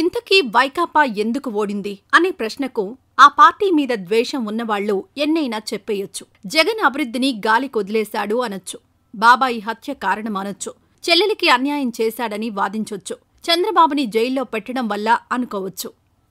ఇంతకీ వైకాపా ఎందుకు ఓడింది అనే ప్రశ్నకు ఆ పార్టీ మీద ద్వేషం ఉన్నవాళ్లు ఎన్నైనా చెప్పేయొచ్చు జగన్ అభివృద్ధిని గాలి కొదిలేశాడు అనొచ్చు బాబాయి హత్య కారణమానొచ్చు చెల్లెలికి అన్యాయం చేశాడని వాదించొచ్చు చంద్రబాబుని జైల్లో పెట్టడం వల్ల అనుకోవచ్చు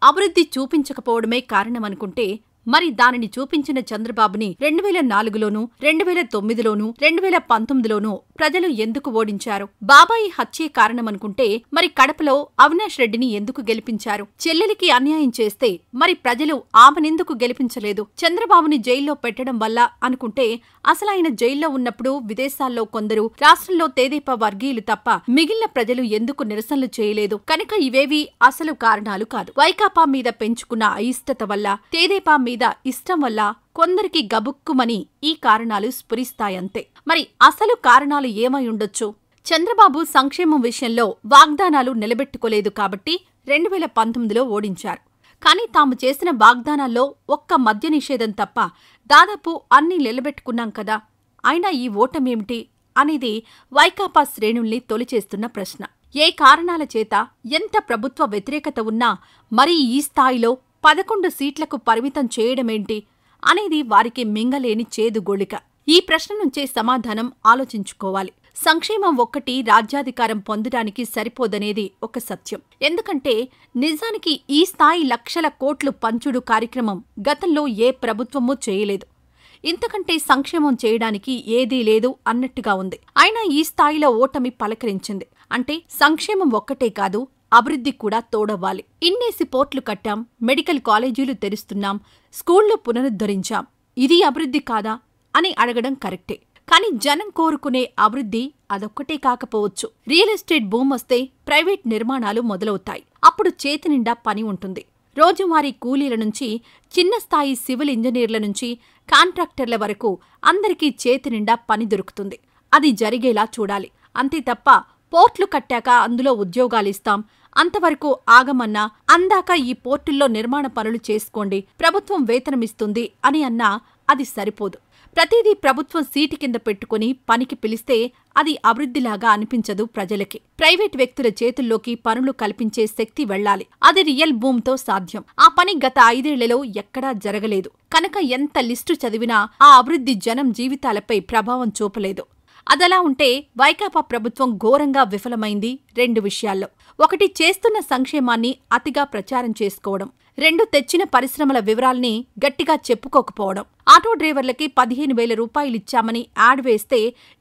అభివృద్ధి చూపించకపోవడమే కారణమనుకుంటే మరి దానిని చూపించిన చంద్రబాబుని రెండు వేల నాలుగులోనూ రెండు వేల తొమ్మిదిలోనూ రెండు వేల పంతొమ్మిదిలోనూ ప్రజలు ఎందుకు ఓడించారు బాబాయి హత్యే కారణమనుకుంటే మరి కడపలో అవినాష్ రెడ్డిని ఎందుకు గెలిపించారు చెల్లెలికి అన్యాయం చేస్తే మరి ప్రజలు ఆమెనెందుకు గెలిపించలేదు చంద్రబాబుని జైల్లో పెట్టడం వల్ల అనుకుంటే అసలు ఆయన జైల్లో ఉన్నప్పుడు విదేశాల్లో కొందరు రాష్ట్రంలో తేదీప వర్గీయులు తప్ప మిగిలిన ప్రజలు ఎందుకు నిరసనలు చేయలేదు కనుక ఇవేవి అసలు కారణాలు కాదు వైకాపా మీద పెంచుకున్న అయిష్టత వల్ల తేదీపా మీద ఇష్టం వల్ల కొందరికి గబుక్కుమని ఈ కారణాలు స్ఫురిస్తాయంతే మరి అసలు కారణాలు ఏమై ఉండొచ్చు చంద్రబాబు సంక్షేమం విషయంలో వాగ్దానాలు నిలబెట్టుకోలేదు కాబట్టి రెండు వేల పంతొమ్మిదిలో ఓడించారు కానీ తాము చేసిన వాగ్దానాల్లో ఒక్క మద్య నిషేధం తప్ప దాదాపు అన్నీ నిలబెట్టుకున్నాం కదా అయినా ఈ ఓటమేమిటి అనేది వైకాపా శ్రేణుల్ని తొలిచేస్తున్న ప్రశ్న ఏ కారణాల చేత ఎంత ప్రభుత్వ వ్యతిరేకత ఉన్నా మరీ ఈ స్థాయిలో పదకొండు సీట్లకు పరిమితం చేయడమేంటి అనేది వారికి మింగలేని చేదుగోళిక ఈ ప్రశ్న నుంచే సమాధానం ఆలోచించుకోవాలి సంక్షేమం ఒక్కటి రాజ్యాధికారం పొందడానికి సరిపోదనేది ఒక సత్యం ఎందుకంటే నిజానికి ఈ స్థాయి లక్షల కోట్లు పంచుడు కార్యక్రమం గతంలో ఏ ప్రభుత్వమూ చేయలేదు ఇంతకంటే సంక్షేమం చేయడానికి ఏదీ లేదు అన్నట్టుగా ఉంది అయినా ఈ స్థాయిలో ఓటమి పలకరించింది అంటే సంక్షేమం ఒక్కటే కాదు అభివృద్ధి కూడా తోడవ్వాలి ఇన్నేసి పోర్ట్లు కట్టాం మెడికల్ కాలేజీలు తెరుస్తున్నాం స్కూళ్లు పునరుద్ధరించాం ఇది అభివృద్ధి కాదా అని అడగడం కరెక్టే కానీ జనం కోరుకునే అభివృద్ధి అదొక్కటే కాకపోవచ్చు రియల్ ఎస్టేట్ బూమ్ వస్తే ప్రైవేట్ నిర్మాణాలు మొదలవుతాయి అప్పుడు చేతి నిండా పని ఉంటుంది రోజువారీ కూలీల నుంచి చిన్న స్థాయి సివిల్ ఇంజనీర్ల నుంచి కాంట్రాక్టర్ల వరకు అందరికీ చేతి నిండా పని దొరుకుతుంది అది జరిగేలా చూడాలి అంతే తప్ప పోర్ట్లు కట్టాక అందులో ఉద్యోగాలిస్తాం అంతవరకు ఆగమన్నా అందాక ఈ పోర్టుల్లో నిర్మాణ పనులు చేసుకోండి ప్రభుత్వం వేతనమిస్తుంది అని అన్నా అది సరిపోదు ప్రతిదీ ప్రభుత్వం సీటు కింద పెట్టుకుని పనికి పిలిస్తే అది అభివృద్ధిలాగా అనిపించదు ప్రజలకి ప్రైవేట్ వ్యక్తుల చేతుల్లోకి పనులు కల్పించే శక్తి వెళ్లాలి అది రియల్ భూమితో సాధ్యం ఆ పని గత ఐదేళ్లలో ఎక్కడా జరగలేదు కనుక ఎంత లిస్టు చదివినా ఆ అభివృద్ధి జనం జీవితాలపై ప్రభావం చూపలేదు అదలా ఉంటే వైకాపా ప్రభుత్వం ఘోరంగా విఫలమైంది రెండు విషయాల్లో ఒకటి చేస్తున్న సంక్షేమాన్ని అతిగా ప్రచారం చేసుకోవడం రెండు తెచ్చిన పరిశ్రమల వివరాల్ని గట్టిగా చెప్పుకోకపోవడం ఆటో డ్రైవర్లకి పదిహేను వేల రూపాయలిచ్చామని యాడ్ వేస్తే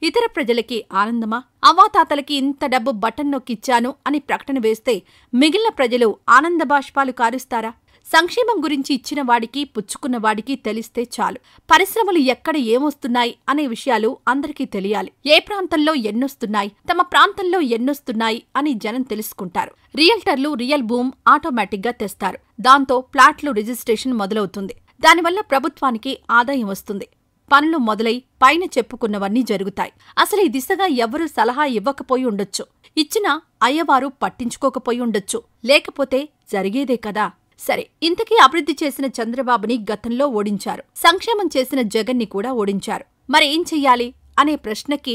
ఇతర ప్రజలకి ఆనందమా అవ్వాతాతలకి ఇంత డబ్బు బటన్ నొక్కిచ్చాను అని ప్రకటన వేస్తే మిగిలిన ప్రజలు ఆనంద బాష్పాలు కారుస్తారా సంక్షేమం గురించి ఇచ్చిన వాడికి పుచ్చుకున్న వాడికి తెలిస్తే చాలు పరిశ్రమలు ఎక్కడ ఏమొస్తున్నాయి అనే విషయాలు అందరికీ తెలియాలి ఏ ప్రాంతంలో ఎన్నొస్తున్నాయి తమ ప్రాంతంలో ఎన్నొస్తున్నాయి అని జనం తెలుసుకుంటారు రియల్టర్లు రియల్ భూమ్ ఆటోమేటిక్గా తెస్తారు దాంతో ప్లాట్లు రిజిస్ట్రేషన్ మొదలవుతుంది దానివల్ల ప్రభుత్వానికి ఆదాయం వస్తుంది పనులు మొదలై పైన చెప్పుకున్నవన్నీ జరుగుతాయి అసలు ఈ దిశగా ఎవరూ సలహా ఇవ్వకపోయి ఉండొచ్చు ఇచ్చిన అయ్యవారు పట్టించుకోకపోయి ఉండొచ్చు లేకపోతే జరిగేదే కదా సరే ఇంతకీ అభివృద్ధి చేసిన చంద్రబాబుని గతంలో ఓడించారు సంక్షేమం చేసిన జగన్ని కూడా ఓడించారు మరి ఏం చెయ్యాలి అనే ప్రశ్నకి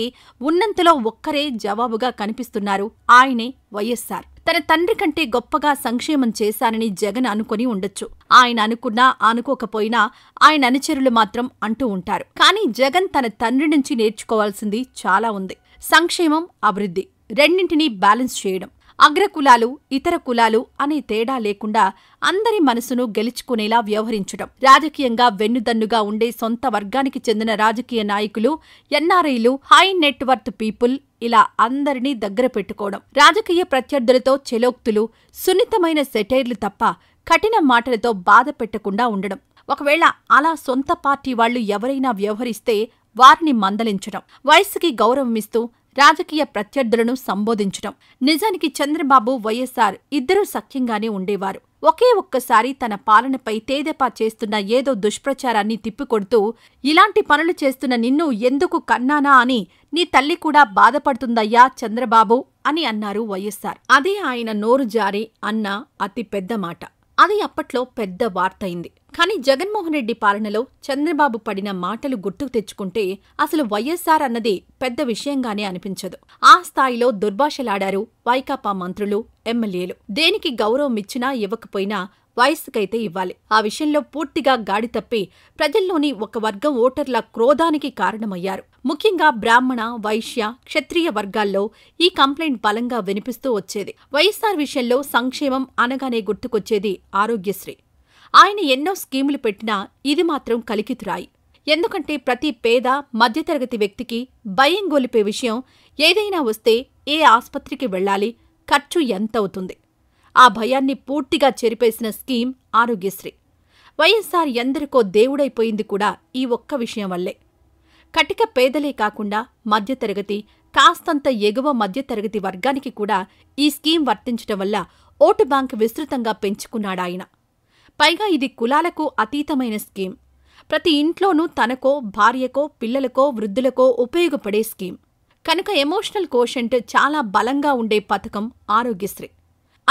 ఉన్నంతలో ఒక్కరే జవాబుగా కనిపిస్తున్నారు ఆయనే వైఎస్సార్ తన తండ్రి కంటే గొప్పగా సంక్షేమం చేశానని జగన్ అనుకుని ఉండొచ్చు ఆయన అనుకున్నా అనుకోకపోయినా ఆయన అనుచరులు మాత్రం అంటూ ఉంటారు కానీ జగన్ తన తండ్రి నుంచి నేర్చుకోవాల్సింది చాలా ఉంది సంక్షేమం అభివృద్ధి రెండింటినీ బ్యాలెన్స్ చేయడం అగ్రకులాలు ఇతర కులాలు అనే తేడా లేకుండా అందరి మనసును గెలుచుకునేలా వ్యవహరించడం రాజకీయంగా వెన్నుదన్నుగా ఉండే సొంత వర్గానికి చెందిన రాజకీయ నాయకులు ఎన్ఆర్ఐలు హై నెట్వర్త్ పీపుల్ ఇలా అందరినీ దగ్గర పెట్టుకోవడం రాజకీయ ప్రత్యర్థులతో చెలోక్తులు సున్నితమైన సెటైర్లు తప్ప కఠిన మాటలతో బాధ పెట్టకుండా ఉండడం ఒకవేళ అలా సొంత పార్టీ వాళ్లు ఎవరైనా వ్యవహరిస్తే వారిని మందలించడం వయస్సుకి గౌరవమిస్తూ రాజకీయ ప్రత్యర్థులను సంబోధించడం నిజానికి చంద్రబాబు వైఎస్ఆర్ ఇద్దరూ సఖ్యంగానే ఉండేవారు ఒకే ఒక్కసారి తన పాలనపై తేదెపా చేస్తున్న ఏదో దుష్ప్రచారాన్ని తిప్పికొడుతూ ఇలాంటి పనులు చేస్తున్న నిన్ను ఎందుకు కన్నానా అని నీ తల్లి కూడా బాధపడుతుందయ్యా చంద్రబాబు అని అన్నారు వైఎస్ఆర్ అదే ఆయన నోరు జారి అన్న అతి పెద్ద మాట అది అప్పట్లో పెద్ద వార్తయింది కానీ జగన్మోహన్ రెడ్డి పాలనలో చంద్రబాబు పడిన మాటలు గుర్తుకు తెచ్చుకుంటే అసలు వైఎస్ఆర్ అన్నది పెద్ద విషయంగానే అనిపించదు ఆ స్థాయిలో దుర్భాషలాడారు వైకాపా మంత్రులు ఎమ్మెల్యేలు దేనికి గౌరవం ఇచ్చినా ఇవ్వకపోయినా వయస్సుకైతే ఇవ్వాలి ఆ విషయంలో పూర్తిగా గాడి తప్పి ప్రజల్లోని ఒక వర్గం ఓటర్ల క్రోధానికి కారణమయ్యారు ముఖ్యంగా బ్రాహ్మణ వైశ్య క్షత్రియ వర్గాల్లో ఈ కంప్లైంట్ బలంగా వినిపిస్తూ వచ్చేది వైఎస్ఆర్ విషయంలో సంక్షేమం అనగానే గుర్తుకొచ్చేది ఆరోగ్యశ్రీ ఆయన ఎన్నో స్కీములు పెట్టినా ఇది మాత్రం కలికితురాయి ఎందుకంటే ప్రతి పేద మధ్యతరగతి వ్యక్తికి భయం గొలిపే విషయం ఏదైనా వస్తే ఏ ఆస్పత్రికి వెళ్ళాలి ఖర్చు ఎంత అవుతుంది ఆ భయాన్ని పూర్తిగా చెరిపేసిన స్కీమ్ ఆరోగ్యశ్రీ వైఎస్ఆర్ ఎందరికో దేవుడైపోయింది కూడా ఈ ఒక్క విషయం వల్లే కటిక పేదలే కాకుండా మధ్యతరగతి కాస్తంత ఎగువ మధ్యతరగతి వర్గానికి కూడా ఈ స్కీమ్ వర్తించటం వల్ల ఓటు బ్యాంక్ విస్తృతంగా పెంచుకున్నాడాయన పైగా ఇది కులాలకు అతీతమైన స్కీమ్ ప్రతి ఇంట్లోనూ తనకో భార్యకో పిల్లలకో వృద్ధులకో ఉపయోగపడే స్కీమ్ కనుక ఎమోషనల్ కోషెంట్ చాలా బలంగా ఉండే పథకం ఆరోగ్యశ్రీ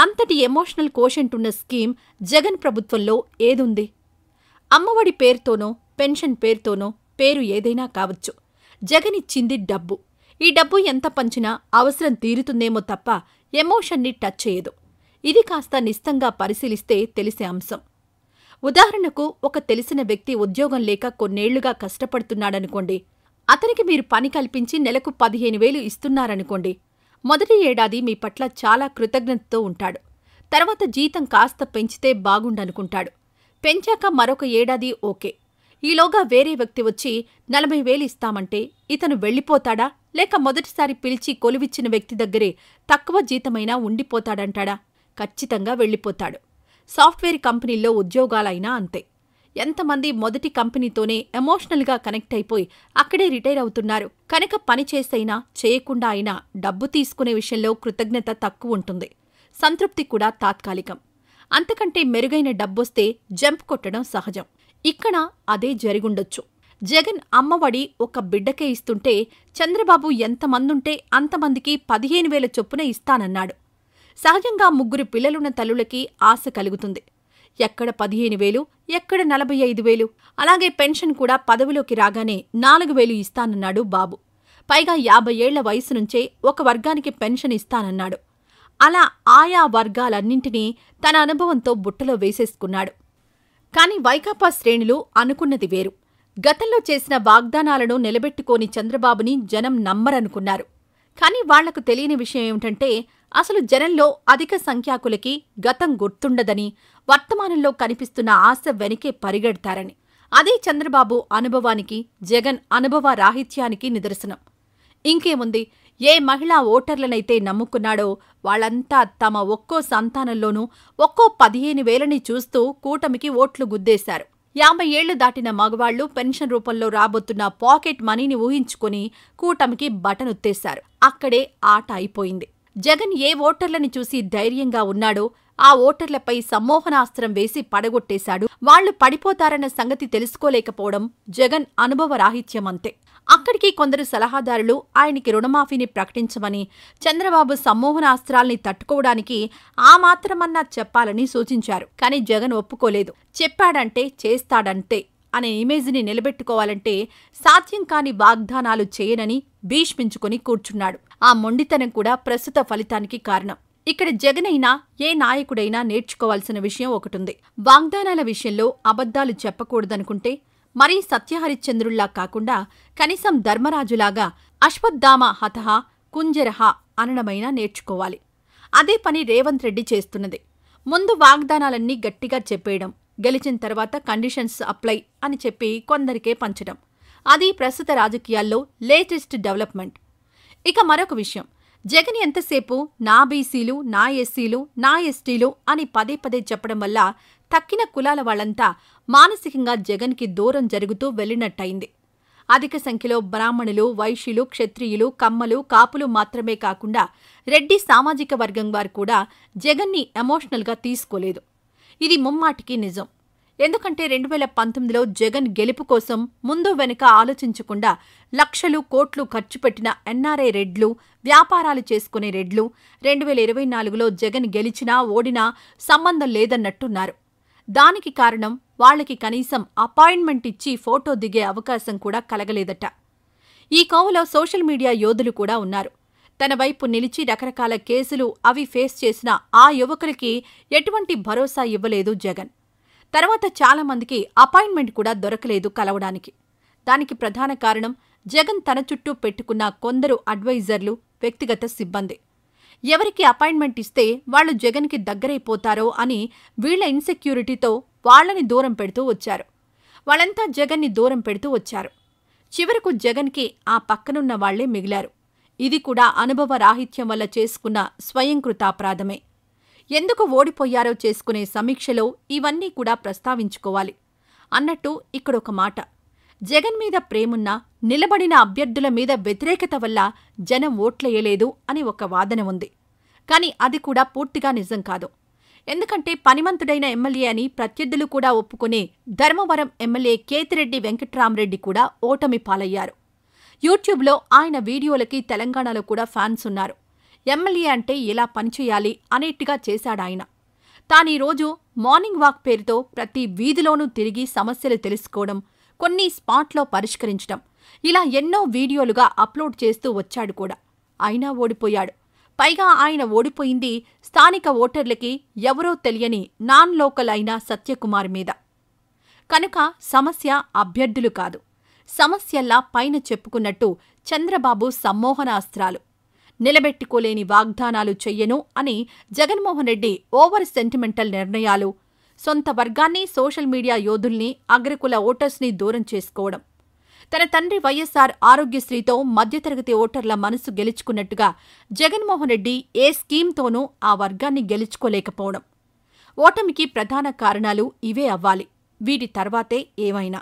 అంతటి ఎమోషనల్ కోషెంట్ ఉన్న స్కీమ్ జగన్ ప్రభుత్వంలో ఏదుంది అమ్మఒడి పేరుతోనో పెన్షన్ పేరుతోనో పేరు ఏదైనా కావచ్చు జగన్ ఇచ్చింది డబ్బు ఈ డబ్బు ఎంత పంచినా అవసరం తీరుతుందేమో తప్ప ఎమోషన్ని టచ్ చేయదు ఇది కాస్త నిస్తంగా పరిశీలిస్తే తెలిసే అంశం ఉదాహరణకు ఒక తెలిసిన వ్యక్తి ఉద్యోగం లేక కొన్నేళ్లుగా కష్టపడుతున్నాడనుకోండి అతనికి మీరు పని కల్పించి నెలకు పదిహేను వేలు ఇస్తున్నారనుకోండి మొదటి ఏడాది మీ పట్ల చాలా కృతజ్ఞతతో ఉంటాడు తర్వాత జీతం కాస్త పెంచితే బాగుండనుకుంటాడు పెంచాక మరొక ఏడాది ఓకే ఈలోగా వేరే వ్యక్తి వచ్చి నలభై వేలు ఇస్తామంటే ఇతను వెళ్ళిపోతాడా లేక మొదటిసారి పిలిచి కొలువిచ్చిన వ్యక్తి దగ్గరే తక్కువ జీతమైనా ఉండిపోతాడంటాడా ఖచ్చితంగా వెళ్ళిపోతాడు సాఫ్ట్వేర్ కంపెనీల్లో ఉద్యోగాలైనా అంతే ఎంతమంది మొదటి కంపెనీతోనే ఎమోషనల్గా కనెక్ట్ అయిపోయి అక్కడే రిటైర్ అవుతున్నారు కనుక పని చేసైనా చేయకుండా అయినా డబ్బు తీసుకునే విషయంలో కృతజ్ఞత తక్కువ ఉంటుంది సంతృప్తి కూడా తాత్కాలికం అంతకంటే మెరుగైన డబ్బొస్తే జంప్ కొట్టడం సహజం ఇక్కడ అదే జరిగుండొచ్చు జగన్ అమ్మఒడి ఒక బిడ్డకే ఇస్తుంటే చంద్రబాబు ఎంతమందుంటే అంతమందికి పదిహేను వేల చొప్పున ఇస్తానన్నాడు సహజంగా ముగ్గురు పిల్లలున్న తల్లులకి ఆశ కలుగుతుంది ఎక్కడ పదిహేను వేలు ఎక్కడ నలభై ఐదు వేలు అలాగే పెన్షన్ కూడా పదవిలోకి రాగానే నాలుగు వేలు ఇస్తానన్నాడు బాబు పైగా యాభై ఏళ్ల వయసు నుంచే ఒక వర్గానికి పెన్షన్ ఇస్తానన్నాడు అలా ఆయా వర్గాలన్నింటినీ తన అనుభవంతో బుట్టలో వేసేసుకున్నాడు కాని వైకాపా శ్రేణులు అనుకున్నది వేరు గతంలో చేసిన వాగ్దానాలను నిలబెట్టుకోని చంద్రబాబుని జనం నమ్మరనుకున్నారు కాని వాళ్లకు తెలియని విషయం ఏమిటంటే అసలు జనంలో అధిక సంఖ్యాకులకి గతం గుర్తుండదని వర్తమానంలో కనిపిస్తున్న ఆశ వెనకే పరిగెడతారని అదే చంద్రబాబు అనుభవానికి జగన్ అనుభవ రాహిత్యానికి నిదర్శనం ఇంకేముంది ఏ మహిళా ఓటర్లనైతే నమ్ముకున్నాడో వాళ్ళంతా తమ ఒక్కో సంతానంలోనూ ఒక్కో పదిహేను వేలని చూస్తూ కూటమికి ఓట్లు గుద్దేశారు యాభై ఏళ్లు దాటిన మగవాళ్లు పెన్షన్ రూపంలో రాబోతున్న పాకెట్ మనీని ఊహించుకుని కూటమికి బటనొత్తేశారు అక్కడే ఆట అయిపోయింది జగన్ ఏ ఓటర్లను చూసి ధైర్యంగా ఉన్నాడో ఆ ఓటర్లపై సమ్మోహనాస్త్రం వేసి పడగొట్టేశాడు వాళ్లు పడిపోతారన్న సంగతి తెలుసుకోలేకపోవడం జగన్ అనుభవరాహిత్యమంతే అక్కడికి కొందరు సలహాదారులు ఆయనకి రుణమాఫీని ప్రకటించమని చంద్రబాబు సమ్మోహనాస్త్రాల్ని తట్టుకోవడానికి ఆ మాత్రమన్నా చెప్పాలని సూచించారు కాని జగన్ ఒప్పుకోలేదు చెప్పాడంటే చేస్తాడంతే అనే ఇమేజ్ని నిలబెట్టుకోవాలంటే సాధ్యం కాని వాగ్దానాలు చేయనని భీష్మించుకుని కూర్చున్నాడు ఆ మొండితనం కూడా ప్రస్తుత ఫలితానికి కారణం ఇక్కడ జగనైనా ఏ నాయకుడైనా నేర్చుకోవాల్సిన విషయం ఒకటుంది వాగ్దానాల విషయంలో అబద్ధాలు చెప్పకూడదనుకుంటే మరీ సత్యహరిశ్చంద్రుల్లా కాకుండా కనీసం ధర్మరాజులాగా అశ్వత్థామ హతహ కుంజరహ అనడమైనా నేర్చుకోవాలి అదే పని రేవంత్ రెడ్డి చేస్తున్నది ముందు వాగ్దానాలన్నీ గట్టిగా చెప్పేయడం గెలిచిన తర్వాత కండిషన్స్ అప్లై అని చెప్పి కొందరికే పంచడం అది ప్రస్తుత రాజకీయాల్లో లేటెస్ట్ డెవలప్మెంట్ ఇక మరొక విషయం జగన్ ఎంతసేపు నా బీసీలు నా ఎస్సీలు నా ఎస్టీలు అని పదే పదే చెప్పడం వల్ల తక్కిన కులాల వాళ్ళంతా మానసికంగా జగన్కి దూరం జరుగుతూ వెళ్ళినట్టయింది అధిక సంఖ్యలో బ్రాహ్మణులు వైశ్యులు క్షత్రియులు కమ్మలు కాపులు మాత్రమే కాకుండా రెడ్డి సామాజిక వర్గం వారు కూడా జగన్ని ఎమోషనల్గా తీసుకోలేదు ఇది ముమ్మాటికి నిజం ఎందుకంటే రెండు వేల పంతొమ్మిదిలో జగన్ గెలుపు కోసం ముందు వెనుక ఆలోచించకుండా లక్షలు కోట్లు ఖర్చు పెట్టిన ఎన్ఆర్ఐ రెడ్లు వ్యాపారాలు చేసుకునే రెడ్లు రెండు వేల ఇరవై నాలుగులో జగన్ గెలిచినా ఓడినా సంబంధం లేదన్నట్టున్నారు దానికి కారణం వాళ్ళకి కనీసం అపాయింట్మెంట్ ఇచ్చి ఫోటో దిగే అవకాశం కూడా కలగలేదట ఈ కోవలో సోషల్ మీడియా యోధులు కూడా ఉన్నారు తన వైపు నిలిచి రకరకాల కేసులు అవి ఫేస్ చేసిన ఆ యువకులకి ఎటువంటి భరోసా ఇవ్వలేదు జగన్ తర్వాత చాలా మందికి అపాయింట్మెంట్ కూడా దొరకలేదు కలవడానికి దానికి ప్రధాన కారణం జగన్ తన చుట్టూ పెట్టుకున్న కొందరు అడ్వైజర్లు వ్యక్తిగత సిబ్బంది ఎవరికి అపాయింట్మెంట్ ఇస్తే వాళ్ళు జగన్కి దగ్గరైపోతారో అని వీళ్ల ఇన్సెక్యూరిటీతో వాళ్లని దూరం పెడుతూ వచ్చారు వాళ్ళంతా జగన్ని దూరం పెడుతూ వచ్చారు చివరకు జగన్కి ఆ పక్కనున్న వాళ్లే మిగిలారు ఇది కూడా అనుభవ రాహిత్యం వల్ల చేసుకున్న స్వయంకృతాపరాధమే ఎందుకు ఓడిపోయారో చేసుకునే సమీక్షలో ఇవన్నీ కూడా ప్రస్తావించుకోవాలి అన్నట్టు ఇక్కడొక మాట జగన్ మీద ప్రేమున్నా నిలబడిన అభ్యర్థుల మీద వ్యతిరేకత వల్ల జనం ఓట్లేయలేదు అని ఒక వాదన ఉంది కాని అది కూడా పూర్తిగా నిజం కాదు ఎందుకంటే పనిమంతుడైన ఎమ్మెల్యే అని ప్రత్యర్థులు కూడా ఒప్పుకునే ధర్మవరం ఎమ్మెల్యే కేతిరెడ్డి వెంకట్రామరెడ్డి కూడా ఓటమి పాలయ్యారు యూట్యూబ్లో ఆయన వీడియోలకి తెలంగాణలో కూడా ఫ్యాన్స్ ఉన్నారు ఎమ్మెల్యే అంటే ఇలా పనిచేయాలి అనేట్టుగా చేశాడాయన తానీరోజు మార్నింగ్ వాక్ పేరుతో ప్రతి వీధిలోనూ తిరిగి సమస్యలు తెలుసుకోవడం కొన్ని స్పాట్లో పరిష్కరించడం ఇలా ఎన్నో వీడియోలుగా అప్లోడ్ చేస్తూ వచ్చాడు కూడా అయినా ఓడిపోయాడు పైగా ఆయన ఓడిపోయింది స్థానిక ఓటర్లకి ఎవరో తెలియని నాన్ లోకల్ అయిన సత్యకుమార్ మీద కనుక సమస్య అభ్యర్థులు కాదు సమస్యల్లా పైన చెప్పుకున్నట్టు చంద్రబాబు సమ్మోహనాస్త్రాలు నిలబెట్టుకోలేని వాగ్దానాలు చెయ్యను అని జగన్మోహన్ రెడ్డి ఓవర్ సెంటిమెంటల్ నిర్ణయాలు సొంత వర్గాన్ని సోషల్ మీడియా యోధుల్ని అగ్రకుల ఓటర్స్ని దూరం చేసుకోవడం తన తండ్రి వైఎస్ఆర్ ఆరోగ్యశ్రీతో మధ్యతరగతి ఓటర్ల మనసు గెలుచుకున్నట్టుగా జగన్మోహన్ రెడ్డి ఏ స్కీమ్తోనూ ఆ వర్గాన్ని గెలుచుకోలేకపోవడం ఓటమికి ప్రధాన కారణాలు ఇవే అవ్వాలి వీటి తర్వాతే ఏమైనా